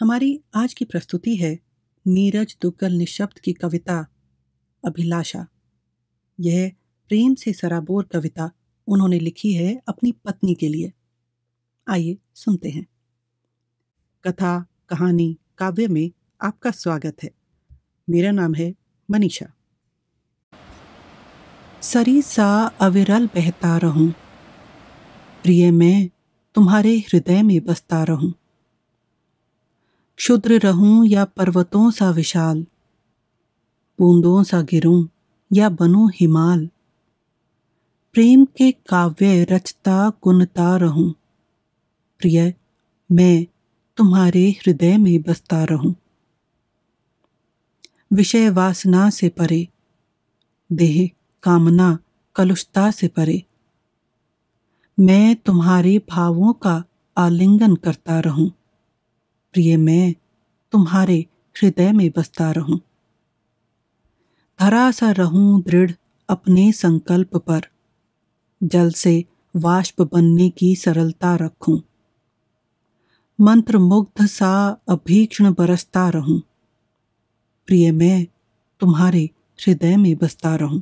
हमारी आज की प्रस्तुति है नीरज दुग्गल निशब्द की कविता अभिलाषा यह प्रेम से सराबोर कविता उन्होंने लिखी है अपनी पत्नी के लिए आइए सुनते हैं कथा कहानी काव्य में आपका स्वागत है मेरा नाम है मनीषा सरी सा अविरल बहता रहूं प्रिय मैं तुम्हारे हृदय में बसता रहूं क्षुद्र रहूं या पर्वतों सा विशाल बूंदों सा गिरूं या बनूं हिमाल प्रेम के काव्य रचता गुनता रहूं प्रिय मैं तुम्हारे हृदय में बसता रहूं विषय वासना से परे देह कामना कलुषता से परे मैं तुम्हारे भावों का आलिंगन करता रहूं प्रिय मैं तुम्हारे हृदय में बसता रहूं धरा सा रहूं दृढ़ अपने संकल्प पर जल से वाष्प बनने की सरलता रखूं मंत्र मुग्ध सा अभीक्षण बरसता रहूं प्रिय मैं तुम्हारे हृदय में बसता रहूं